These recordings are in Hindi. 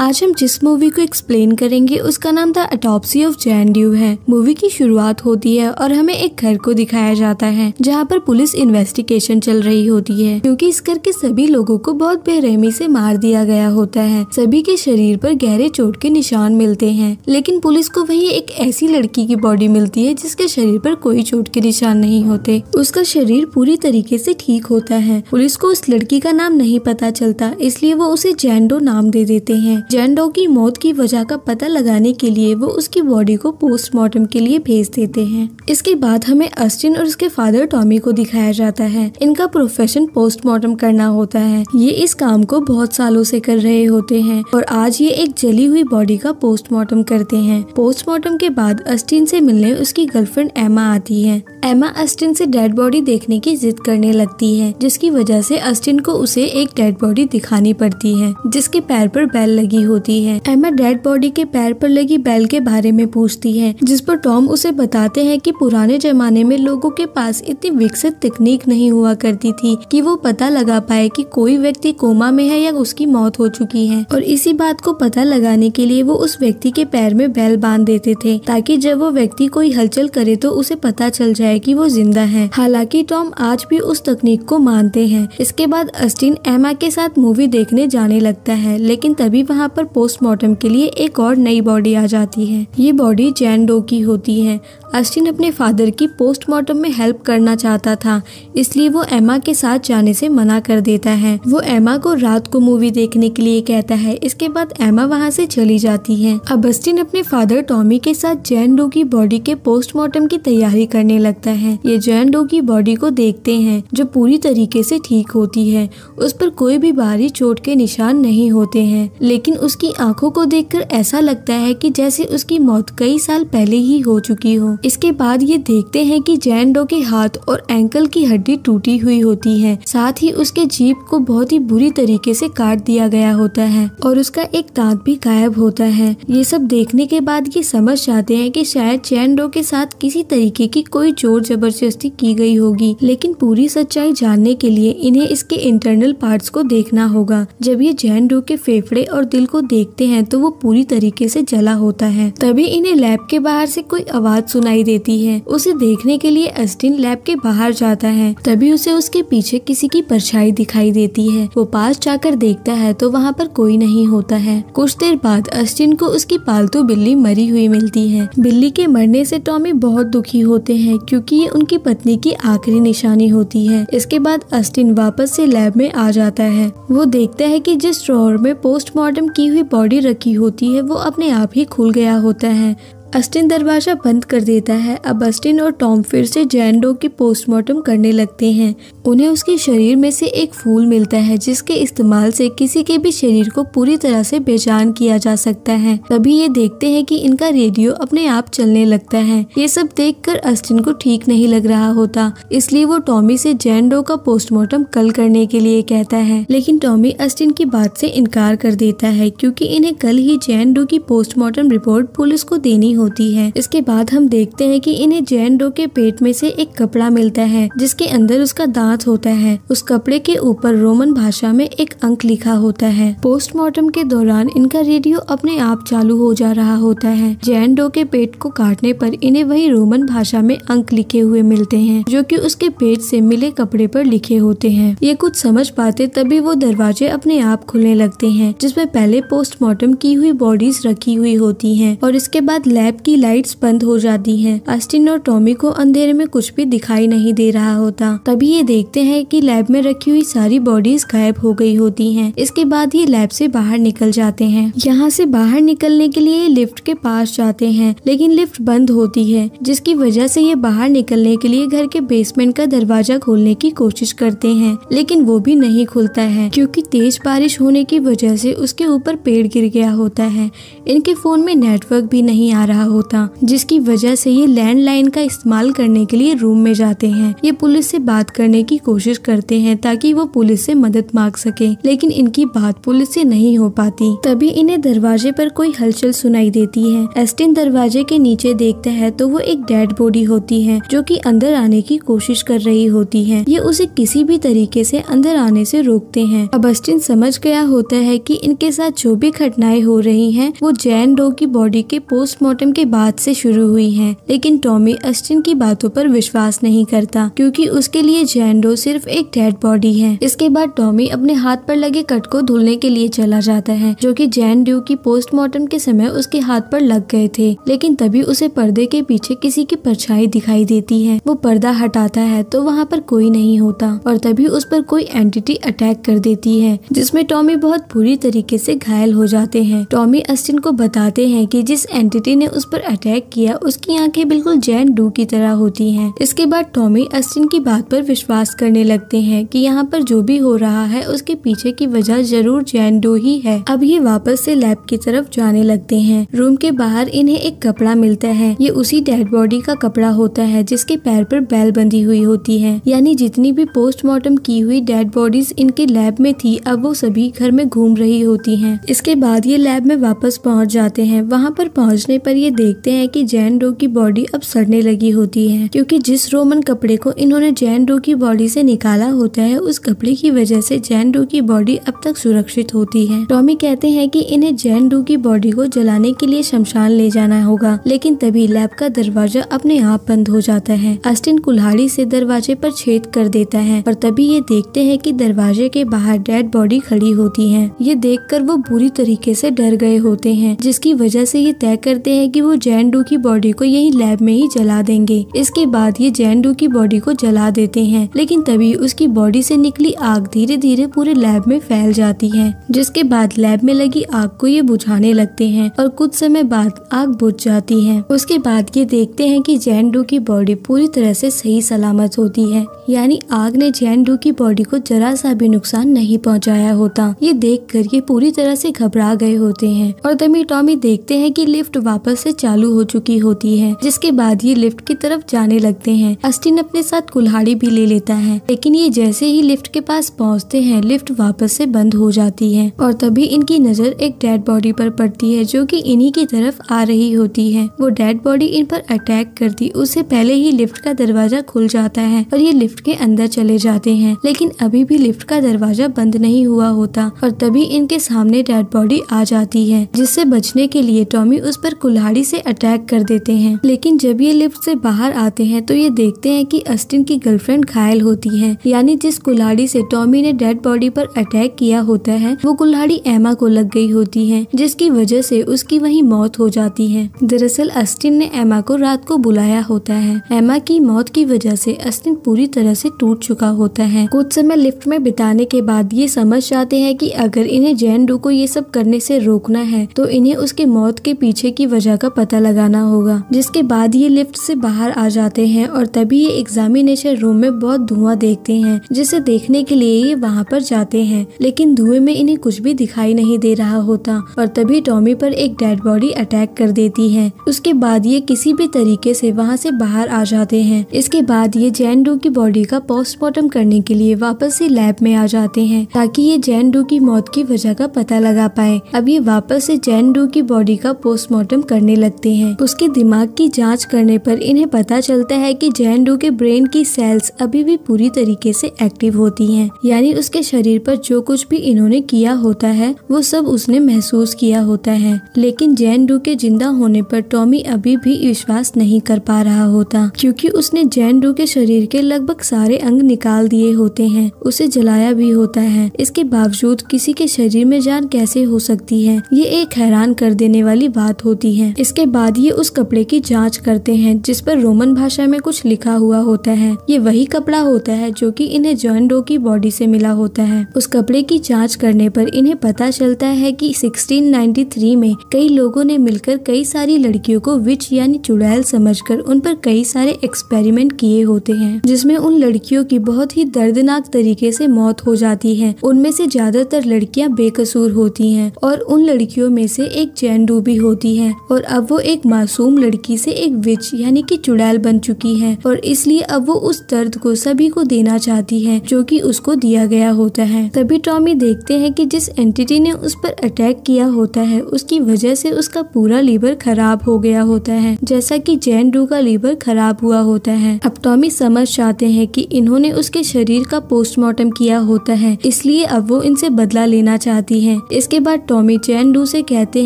आज हम जिस मूवी को एक्सप्लेन करेंगे उसका नाम the autopsy of Jane Doe है मूवी की शुरुआत होती है और हमें एक घर को दिखाया जाता है जहाँ पर पुलिस इन्वेस्टिगेशन चल रही होती है क्योंकि इस घर के सभी लोगों को बहुत बेरहमी से मार दिया गया होता है सभी के शरीर पर गहरे चोट के निशान मिलते हैं लेकिन पुलिस को वही एक ऐसी लड़की की बॉडी मिलती है जिसके शरीर पर कोई चोट के निशान नहीं होते उसका शरीर पूरी तरीके से ठीक होता है पुलिस को उस लड़की का नाम नहीं पता चलता इसलिए वो उसे जैनडो नाम दे देते हैं जैन डो की मौत की वजह का पता लगाने के लिए वो उसकी बॉडी को पोस्टमार्टम के लिए भेज देते हैं इसके बाद हमें अस्टिन और उसके फादर टॉमी को दिखाया जाता है इनका प्रोफेशन पोस्टमार्टम करना होता है ये इस काम को बहुत सालों से कर रहे होते हैं और आज ये एक जली हुई बॉडी का पोस्टमार्टम करते हैं पोस्टमार्टम के बाद अस्टिन से मिलने उसकी गर्लफ्रेंड एमा आती है एमा अस्टिन से डेड बॉडी देखने की जिद करने लगती है जिसकी वजह से अस्टिन को उसे एक डेड बॉडी दिखानी पड़ती है जिसके पैर पर बैल लगी लगी होती है एमा डेड बॉडी के पैर पर लगी बैल के बारे में पूछती है जिस पर टॉम उसे बताते हैं कि पुराने जमाने में लोगों के पास इतनी विकसित तकनीक नहीं हुआ करती थी कि वो पता लगा पाए कि कोई व्यक्ति कोमा में है या उसकी मौत हो चुकी है और इसी बात को पता लगाने के लिए वो उस व्यक्ति के पैर में बैल बांध देते थे ताकि जब वो व्यक्ति कोई हलचल करे तो उसे पता चल जाए की वो जिंदा है हालाकि टॉम आज भी उस तकनीक को मानते हैं इसके बाद अस्टिन एमा के साथ मूवी देखने जाने लगता है लेकिन तभी वहाँ पर पोस्टमार्टम के लिए एक और नई बॉडी आ जाती है ये बॉडी जैन डो की होती है अस्टिन अपने फादर की पोस्टमार्टम में हेल्प करना चाहता था इसलिए वो एमा के साथ जाने से मना कर देता है वो एमा को रात को मूवी देखने के लिए कहता है इसके बाद एमा वहाँ से चली जाती है अब अस्टिन अपने फादर टॉमी के साथ जैन डो की बॉडी के पोस्टमार्टम की तैयारी करने लगता है ये जैन डो की बॉडी को देखते हैं जो पूरी तरीके से ठीक होती है उस पर कोई भी बाहरी चोट के निशान नहीं होते हैं लेकिन उसकी आंखों को देखकर ऐसा लगता है कि जैसे उसकी मौत कई साल पहले ही हो चुकी हो इसके बाद ये देखते हैं कि जैन डो के हाथ और एंकल की हड्डी टूटी हुई होती है साथ ही उसके जीप को बहुत ही बुरी तरीके से काट दिया गया होता है और उसका एक दांत भी गायब होता है ये सब देखने के बाद ये समझ जाते हैं कि शायद चैन डो के साथ किसी तरीके की कोई जोर जबरदस्ती की गई होगी लेकिन पूरी सच्चाई जानने के लिए इन्हें इसके इंटरनल पार्ट को देखना होगा जब ये जैन डो के फेफड़े और दिल को देखते हैं तो वो पूरी तरीके ऐसी जला होता है तभी इन्हें लैब के बाहर ऐसी कोई आवाज सुन सुनाई देती है उसे देखने के लिए अस्टिन लैब के बाहर जाता है तभी उसे उसके पीछे किसी की परछाई दिखाई देती है वो पास जाकर देखता है तो वहाँ पर कोई नहीं होता है कुछ देर बाद अस्टिन को उसकी पालतू बिल्ली मरी हुई मिलती है बिल्ली के मरने से टॉमी बहुत दुखी होते हैं क्योंकि ये उनकी पत्नी की आखिरी निशानी होती है इसके बाद अस्टिन वापस से लैब में आ जाता है वो देखता है कि जिस ड्रॉर में पोस्टमार्टम की हुई बॉडी रखी होती है वो अपने आप ही खुल गया होता है अस्टिन दरवाजा बंद कर देता है अब अस्टिन और टॉम फिर से जैन डो की पोस्टमार्टम करने लगते हैं उन्हें उसके शरीर में से एक फूल मिलता है जिसके इस्तेमाल से किसी के भी शरीर को पूरी तरह से बेचान किया जा सकता है तभी ये देखते हैं कि इनका रेडियो अपने आप चलने लगता है ये सब देखकर अस्टिन को ठीक नहीं लग रहा होता इसलिए वो टॉमी से जैन डो का पोस्टमार्टम कल करने के लिए कहता है लेकिन टॉमी अस्टिन की बात से इनकार कर देता है क्योंकि इन्हें कल ही जैन डो की पोस्टमार्टम रिपोर्ट पुलिस को देनी होती है इसके बाद हम देखते हैं कि इन्हें जैन डो के पेट में से एक कपड़ा मिलता है जिसके अंदर उसका दांत हाथ होता है उस कपड़े के ऊपर रोमन भाषा में एक अंक लिखा होता है पोस्टमार्टम के दौरान इनका रेडियो अपने आप चालू हो जा रहा होता है जैन डो के पेट को काटने पर इन्हें वही रोमन भाषा में अंक लिखे हुए मिलते हैं जो कि उसके पेट से मिले कपड़े पर लिखे होते हैं ये कुछ समझ पाते तभी वो दरवाजे अपने आप खुलने लगते हैं जिसमे पहले पोस्टमार्टम की हुई बॉडीज रखी हुई होती है और इसके बाद लैब की लाइट्स बंद हो जाती है अस्टिन और टॉमी को अंधेरे में कुछ भी दिखाई नहीं दे रहा होता तभी ये देख देखते हैं कि लैब में रखी हुई सारी बॉडीज गायब हो गई होती हैं इसके बाद ये लैब से बाहर निकल जाते हैं यहाँ से बाहर निकलने के लिए लिफ्ट के पास जाते हैं लेकिन लिफ्ट बंद होती है जिसकी वजह से ये बाहर निकलने के लिए घर के बेसमेंट का दरवाजा खोलने की कोशिश करते हैं लेकिन वो भी नहीं खुलता है क्योंकि तेज बारिश होने की वजह से उसके ऊपर पेड़ गिर गया होता है इनके फोन में नेटवर्क भी नहीं आ रहा होता जिसकी वजह से ये लैंडलाइन का इस्तेमाल करने के लिए रूम में जाते हैं ये पुलिस से बात करने की की कोशिश करते हैं ताकि वो पुलिस से मदद मांग सके लेकिन इनकी बात पुलिस से नहीं हो पाती तभी इन्हें दरवाजे पर कोई हलचल सुनाई देती है एस्टिन दरवाजे के नीचे देखता है तो वो एक डेड बॉडी होती है जो कि अंदर आने की कोशिश कर रही होती है ये उसे किसी भी तरीके से अंदर आने से रोकते हैं अब एस्टिन समझ गया होता है कि इनके साथ जो भी घटनाएं हो रही हैं वो जैन डो की बॉडी के पोस्टमार्टम के बाद से शुरू हुई हैं लेकिन टॉमी एस्टिन की बातों पर विश्वास नहीं करता क्योंकि उसके लिए जैन विंडो सिर्फ एक डेड बॉडी है इसके बाद टॉमी अपने हाथ पर लगे कट को धुलने के लिए चला जाता है जो कि जैन ड्यू की पोस्टमार्टम के समय उसके हाथ पर लग गए थे लेकिन तभी उसे पर्दे के पीछे किसी की परछाई दिखाई देती है वो पर्दा हटाता है तो वहाँ पर कोई नहीं होता और तभी उस पर कोई एंटिटी अटैक कर देती है जिसमे टॉमी बहुत बुरी तरीके ऐसी घायल हो जाते हैं टॉमी अस्टिन को बताते हैं की जिस एंटिटी ने उस पर अटैक किया उसकी आँखें बिल्कुल जैन डू की तरह होती है इसके बाद टॉमी अस्टिन की बात पर विश्वास एहसास करने लगते हैं कि यहाँ पर जो भी हो रहा है उसके पीछे की वजह जरूर जैनडो ही है अब ये वापस से लैब की तरफ जाने लगते हैं रूम के बाहर इन्हें एक कपड़ा मिलता है ये उसी डेड बॉडी का कपड़ा होता है जिसके पैर पर बैल बंधी हुई होती है यानी जितनी भी पोस्टमार्टम की हुई डेड बॉडीज इनके लैब में थी अब वो सभी घर में घूम रही होती है इसके बाद ये लैब में वापस पहुँच जाते हैं वहाँ पर पहुँचने पर ये देखते हैं की जैन डो की बॉडी अब सड़ने लगी होती है क्यूँकी जिस रोमन कपड़े को इन्होंने जैन डो की बॉडी बॉडी से निकाला होता है उस कपड़े की वजह से जैन डू की बॉडी अब तक सुरक्षित होती है टॉमी कहते हैं कि इन्हें जैन डू की बॉडी को जलाने के लिए शमशान ले जाना होगा लेकिन तभी लैब का दरवाजा अपने आप बंद हो जाता है अस्टिन कुल्हाड़ी से दरवाजे पर छेद कर देता है और तभी ये देखते हैं कि दरवाजे के बाहर डेड बॉडी खड़ी होती है ये देखकर वो बुरी तरीके से डर गए होते हैं जिसकी वजह से ये तय करते हैं कि वो जैन डू की बॉडी को यही लैब में ही जला देंगे इसके बाद ये जैन डू की बॉडी को जला देते हैं लेकिन तभी उसकी बॉडी से निकली आग धीरे धीरे पूरे लैब में फैल जाती है जिसके बाद लैब में लगी आग को ये बुझाने लगते हैं और कुछ समय बाद आग बुझ जाती है उसके बाद ये देखते हैं कि जैन डू की बॉडी पूरी तरह से सही सलामत होती है यानी आग ने जैन डू की बॉडी को जरा सा भी नुकसान नहीं पहुँचाया होता ये देख कर ये पूरी तरह से घबरा गए होते हैं और तभी टॉमी देखते है की लिफ्ट वापस ऐसी चालू हो चुकी होती है जिसके बाद ये लिफ्ट की तरफ जाने लगते है अस्टिन अपने साथ कुल्हाड़ी भी ले लेता है लेकिन ये जैसे ही लिफ्ट के पास पहुंचते हैं लिफ्ट वापस से बंद हो जाती है और तभी इनकी नजर एक डेड बॉडी पर पड़ती है जो कि इन्हीं की तरफ आ रही होती है वो डेड बॉडी इन पर अटैक करती उससे पहले ही लिफ्ट का दरवाजा खुल जाता है और ये लिफ्ट के अंदर चले जाते हैं लेकिन अभी भी लिफ्ट का दरवाजा बंद नहीं हुआ होता और तभी इनके सामने डेड बॉडी आ जाती है जिससे बचने के लिए टॉमी उस पर कुल्हाड़ी से अटैक कर देते हैं लेकिन जब ये लिफ्ट से बाहर आते हैं तो ये देखते हैं कि अस्टिन की गर्लफ्रेंड घायल होती है यानी जिस कुल्हाड़ी से टॉमी ने डेड बॉडी पर अटैक किया होता है वो कुल्हाड़ी एमा को लग गई होती है जिसकी वजह से उसकी वही मौत हो जाती है दरअसल अस्टिन ने एमा को रात को बुलाया होता है एमा की मौत की वजह से अस्टिन पूरी तरह से टूट चुका होता है कुछ समय लिफ्ट में बिताने के बाद ये समझ जाते हैं कि अगर इन्हें जैन डू को ये सब करने से रोकना है तो इन्हें उसके मौत के पीछे की वजह का पता लगाना होगा जिसके बाद ये लिफ्ट से बाहर आ जाते हैं और तभी ये एग्जामिनेशन रूम में बहुत धुआं देखते हैं जिसे देखने के लिए ये वहाँ पर जाते हैं लेकिन धुएं में इन्हें कुछ भी दिखाई नहीं दे रहा होता और तभी टॉमी पर एक डेड बॉडी अटैक कर देती है उसके बाद ये किसी भी तरीके से वहाँ से बाहर आ जाते हैं इसके बाद ये जैन डू की बॉडी का पोस्टमार्टम करने के लिए वापस से लैब में आ जाते हैं ताकि ये जैन डू की मौत की वजह का पता लगा पाए अब ये वापस से जैन डू की बॉडी का पोस्टमार्टम करने लगते हैं उसके दिमाग की जांच करने पर इन्हें पता चलता है कि जैन डू के ब्रेन की सेल्स अभी भी पूरी तरीके से एक्टिव होती हैं यानी उसके शरीर पर जो कुछ भी इन्होंने किया होता है वो सब उसने महसूस किया होता है लेकिन जैन डू के जिंदा होने पर टॉमी अभी भी विश्वास नहीं कर पा रहा होता क्योंकि उसने जैन डू के शरीर के लगभग सारे अंग निकाल दिए होते हैं उसे जलाया भी होता है इसके बावजूद किसी के शरीर में जान कैसे हो सकती है ये एक हैरान कर देने वाली बात होती है इसके बाद ये उस कपड़े की जाँच करते हैं जिस पर रोमन भाषा में कुछ लिखा हुआ होता है ये वही कपड़ा हो होता है जो कि इन्हें जॉन डो की बॉडी से मिला होता है उस कपड़े की जांच करने पर इन्हें पता चलता है कि 1693 में कई लोगों ने मिलकर कई सारी लड़कियों को विच यानी चुड़ैल समझकर उन पर कई सारे एक्सपेरिमेंट किए होते हैं जिसमे उन लड़कियों की बहुत ही दर्दनाक तरीके ऐसी मौत हो जाती है उनमें से ज्यादातर लड़कियाँ बेकसूर होती है और उन लड़कियों में से एक चैन भी होती है और अब वो एक मासूम लड़की से एक विच यानी कि चुड़ैल बन चुकी है और इसलिए अब वो उस दर्द को सब सभी को देना चाहती है जो कि उसको दिया गया होता है तभी टॉमी देखते हैं कि जिस एंटिटी ने उस पर अटैक किया होता है उसकी वजह से उसका पूरा लीवर खराब हो गया होता है जैसा कि जैन डू का लीवर खराब हुआ होता है अब टॉमी समझ जाते हैं कि इन्होंने उसके शरीर का पोस्टमार्टम किया होता है इसलिए अब वो इनसे बदला लेना चाहती है इसके बाद टॉमी चैन डू से कहते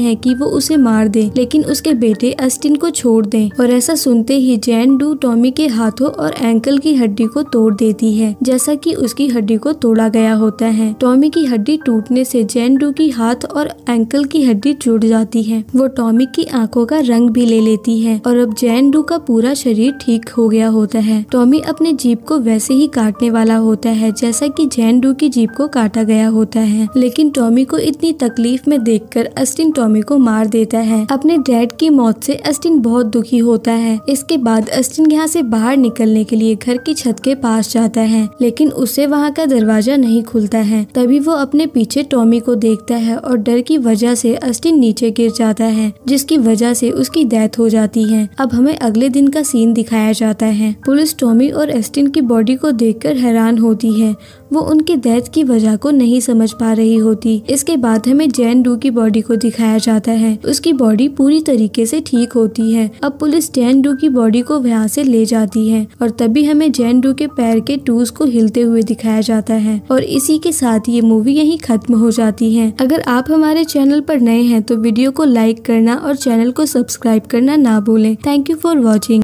हैं की वो उसे मार दे लेकिन उसके बेटे अस्टिन को छोड़ दे और ऐसा सुनते ही जैन डू टॉमी के हाथों और एंकल की हड्डी को तोड़ देती है जैसा कि उसकी हड्डी को तोड़ा गया होता है टॉमी की हड्डी टूटने से जैन डू की हाथ और एंकल की हड्डी जुड़ जाती है वो टॉमी की आंखों का रंग भी ले लेती है और अब जैन डू का पूरा शरीर ठीक हो गया होता है टॉमी अपने जीप को वैसे ही काटने वाला होता है जैसा कि जैन डू की जीप को काटा गया होता है लेकिन टॉमी को इतनी तकलीफ में कर अस्टिन टॉमी को मार देता है अपने डैड की मौत से अस्टिन बहुत दुखी होता है इसके बाद अस्टिन यहाँ से बाहर निकलने के लिए घर की छत के पास पास जाता है लेकिन उसे वहाँ का दरवाजा नहीं खुलता है तभी वो अपने पीछे टॉमी को देखता है और डर की वजह से अस्टिन नीचे गिर जाता है जिसकी वजह से उसकी डेथ हो जाती है अब हमें अगले दिन का सीन दिखाया जाता है पुलिस टॉमी और एस्टिन की बॉडी को देखकर हैरान होती है वो उनके डेथ की वजह को नहीं समझ पा रही होती इसके बाद हमें जैन डू की बॉडी को दिखाया जाता है उसकी बॉडी पूरी तरीके से ठीक होती है अब पुलिस जैन डू की बॉडी को वहाँ से ले जाती है और तभी हमें जैन डू के पैर के टूज को हिलते हुए दिखाया जाता है और इसी के साथ ये मूवी यही खत्म हो जाती है अगर आप हमारे चैनल पर नए हैं तो वीडियो को लाइक करना और चैनल को सब्सक्राइब करना ना भूलें थैंक यू फॉर वॉचिंग